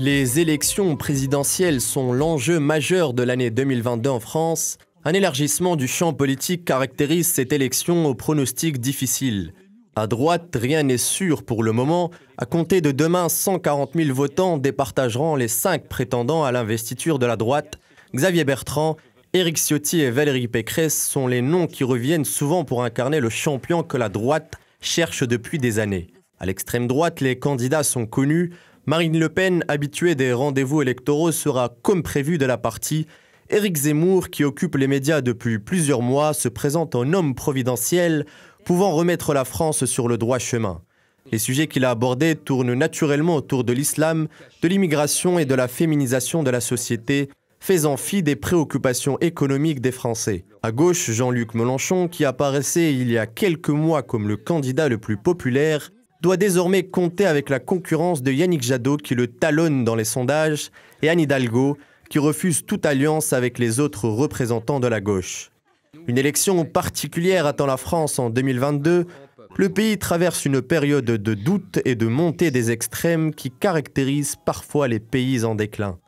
Les élections présidentielles sont l'enjeu majeur de l'année 2022 en France. Un élargissement du champ politique caractérise cette élection aux pronostics difficiles. À droite, rien n'est sûr pour le moment. À compter de demain, 140 000 votants départageront les cinq prétendants à l'investiture de la droite. Xavier Bertrand, Éric Ciotti et Valérie Pécresse sont les noms qui reviennent souvent pour incarner le champion que la droite cherche depuis des années. À l'extrême droite, les candidats sont connus. Marine Le Pen, habituée des rendez-vous électoraux, sera comme prévu de la partie. Éric Zemmour, qui occupe les médias depuis plusieurs mois, se présente en homme providentiel, pouvant remettre la France sur le droit chemin. Les sujets qu'il a abordés tournent naturellement autour de l'islam, de l'immigration et de la féminisation de la société, faisant fi des préoccupations économiques des Français. À gauche, Jean-Luc Mélenchon, qui apparaissait il y a quelques mois comme le candidat le plus populaire, doit désormais compter avec la concurrence de Yannick Jadot qui le talonne dans les sondages et Anne Hidalgo qui refuse toute alliance avec les autres représentants de la gauche. Une élection particulière attend la France en 2022. Le pays traverse une période de doute et de montée des extrêmes qui caractérisent parfois les pays en déclin.